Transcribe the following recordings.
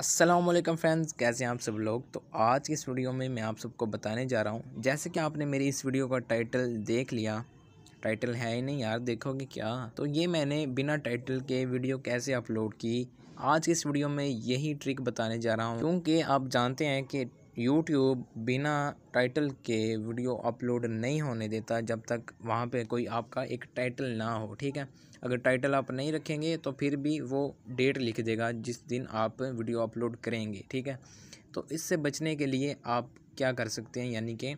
Aslam friends कैसे हैं आप सब लोग तो आज की इस वीडियो में मैं आप सबको बताने जा रहा हूँ जैसे कि आपने मेरी इस वीडियो का टाइटल देख लिया टाइटल है ही नहीं यार देखोगे क्या तो ये मैंने बिना टाइटल के वीडियो कैसे अपलोड की आज की इस वीडियो में यही ट्रिक बताने जा रहा हूँ क्योंकि आप जानते हैं कि यूट्यूब बिना टाइटल के वीडियो अपलोड नहीं होने देता जब तक वहाँ पे कोई आपका एक टाइटल ना हो ठीक है अगर टाइटल आप नहीं रखेंगे तो फिर भी वो डेट लिख देगा जिस दिन आप वीडियो अपलोड करेंगे ठीक है तो इससे बचने के लिए आप क्या कर सकते हैं यानी कि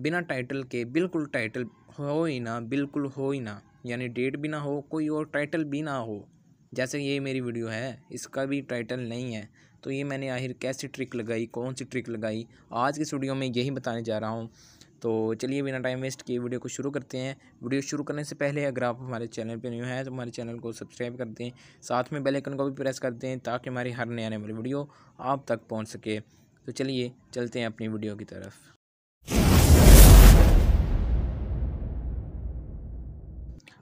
बिना टाइटल के बिल्कुल टाइटल हो ही ना बिल्कुल हो ही ना यानी डेट भी ना हो कोई और टाइटल भी ना हो जैसे ये मेरी वीडियो है इसका भी टाइटल नहीं है तो ये मैंने आखिर कैसी ट्रिक लगाई कौन सी ट्रिक लगाई आज के स्टूडियो में यही बताने जा रहा हूँ तो चलिए बिना टाइम वेस्ट किए वीडियो को शुरू करते हैं वीडियो शुरू करने से पहले अगर आप हमारे चैनल पर न्यू हैं तो हमारे चैनल को सब्सक्राइब कर दें साथ में बेल को भी प्रेस कर दें ताकि हमारी हर नए आने वाली वीडियो आप तक पहुँच सके तो चलिए चलते हैं अपनी वीडियो की तरफ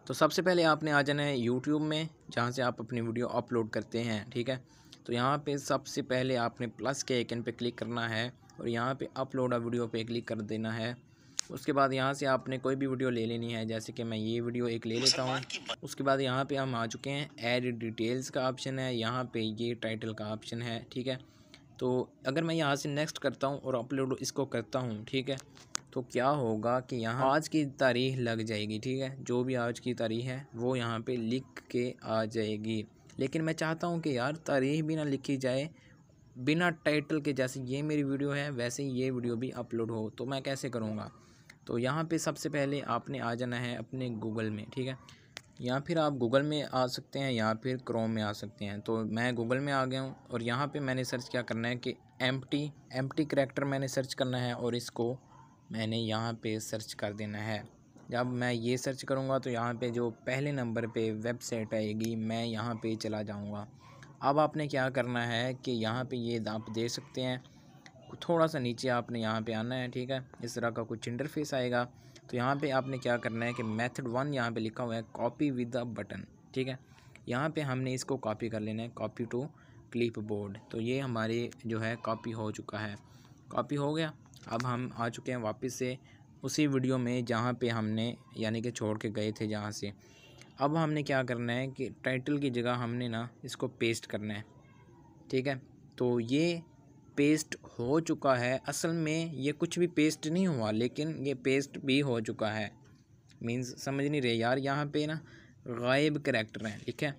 तो सबसे पहले आपने आ जाना है यूट्यूब में जहाँ से आप अपनी वीडियो अपलोड करते हैं ठीक है तो यहाँ पे सबसे पहले आपने प्लस के आइकन पे क्लिक करना है और यहाँ पे अपलोड अ वीडियो पे क्लिक कर देना है उसके बाद यहाँ से आपने कोई भी वीडियो ले लेनी है जैसे कि मैं ये वीडियो एक ले लेता हूँ उसके बाद यहाँ पे हम आ चुके हैं एड डिटेल्स का ऑप्शन है यहाँ पे ये टाइटल का ऑप्शन है ठीक है तो अगर मैं यहाँ से नेक्स्ट करता हूँ और अपलोड इसको करता हूँ ठीक है तो क्या होगा कि यहाँ आज की तारीख लग जाएगी ठीक है जो भी आज की तारीख है वो यहाँ पे लिख के आ जाएगी लेकिन मैं चाहता हूँ कि यार तारीख भी ना लिखी जाए बिना टाइटल के जैसे ये मेरी वीडियो है वैसे ही ये वीडियो भी अपलोड हो तो मैं कैसे करूँगा तो यहाँ पे सबसे पहले आपने आ जाना है अपने गूगल में ठीक है या फिर आप गूगल में आ सकते हैं या फिर क्रोम में आ सकते हैं तो मैं गूगल में आ गया हूँ और यहाँ पे मैंने सर्च क्या करना है कि M T M T character मैंने सर्च करना है और इसको मैंने यहाँ पर सर्च कर देना है जब मैं ये सर्च करूँगा तो यहाँ पे जो पहले नंबर पे वेबसाइट आएगी मैं यहाँ पे चला जाऊँगा अब आपने क्या करना है कि यहाँ पे ये आप दे सकते हैं थोड़ा सा नीचे आपने यहाँ पे आना है ठीक है इस तरह का कुछ इंटरफेस आएगा तो यहाँ पे आपने क्या करना है कि मेथड वन यहाँ पे लिखा हुआ है कॉपी विद अ बटन ठीक है यहाँ पे हमने इसको कॉपी कर लेना है कॉपी टू क्लिप बोर्ड तो ये हमारे जो है कॉपी हो चुका है कॉपी हो गया अब हम आ चुके हैं वापस से उसी वीडियो में जहाँ पे हमने यानी कि छोड़ के गए थे जहाँ से अब हमने क्या करना है कि टाइटल की जगह हमने ना इसको पेस्ट करना है ठीक है तो ये पेस्ट हो चुका है असल में ये कुछ भी पेस्ट नहीं हुआ लेकिन ये पेस्ट भी हो चुका है मीन्स समझ नहीं रहे यार यहाँ पे ना गायब करेक्टर हैं ठीक है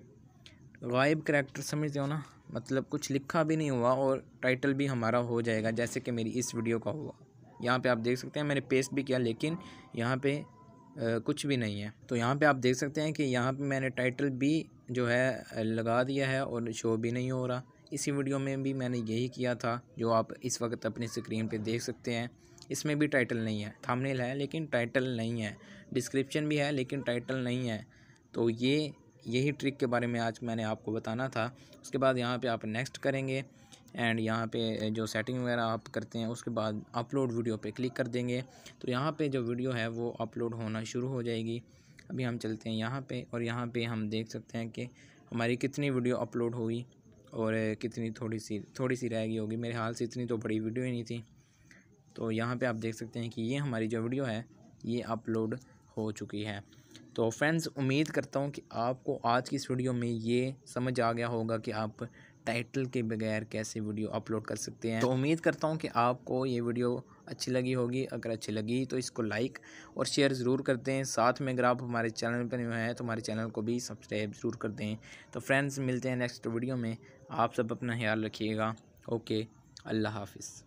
गायब करेक्टर समझते हो ना मतलब कुछ लिखा भी नहीं हुआ और टाइटल भी हमारा हो जाएगा जैसे कि मेरी इस वीडियो का हुआ यहाँ पे आप देख सकते हैं मैंने पेस्ट भी किया लेकिन यहाँ पे आ, कुछ भी नहीं है तो यहाँ पे आप देख सकते हैं कि यहाँ पे मैंने टाइटल भी जो है लगा दिया है और शो भी नहीं हो रहा इसी वीडियो में भी मैंने यही किया था जो आप इस वक्त अपनी स्क्रीन पर देख सकते हैं इसमें भी टाइटल नहीं है थामनेल है लेकिन टाइटल नहीं है डिस्क्रिप्शन भी है लेकिन टाइटल नहीं है तो ये यही ट्रिक के बारे में आज मैंने आपको बताना था उसके बाद यहाँ पे आप नेक्स्ट करेंगे एंड यहाँ पे जो सेटिंग वगैरह आप करते हैं उसके बाद अपलोड वीडियो पे क्लिक कर देंगे तो यहाँ पे जो वीडियो है वो अपलोड होना शुरू हो जाएगी अभी हम चलते हैं यहाँ पे और यहाँ पे हम देख सकते हैं कि हमारी कितनी वीडियो अपलोड हुई और कितनी थोड़ी सी थोड़ी सी रह गई होगी मेरे हाल से इतनी तो बड़ी वीडियो ही नहीं थी तो यहाँ पर आप देख सकते हैं कि ये हमारी जो वीडियो है ये अपलोड हो चुकी है तो फ्रेंड्स उम्मीद करता हूँ कि आपको आज की इस वीडियो में ये समझ आ गया होगा कि आप टाइटल के बगैर कैसे वीडियो अपलोड कर सकते हैं तो उम्मीद करता हूँ कि आपको ये वीडियो अच्छी लगी होगी अगर अच्छी लगी तो इसको लाइक और शेयर ज़रूर कर दें साथ में अगर आप हमारे चैनल पर हैं तो हमारे चैनल को भी सब्सक्राइब ज़रूर कर दें तो फ्रेंड्स मिलते हैं नेक्स्ट वीडियो में आप सब अपना ख्याल रखिएगा ओके अल्लाह हाफिज़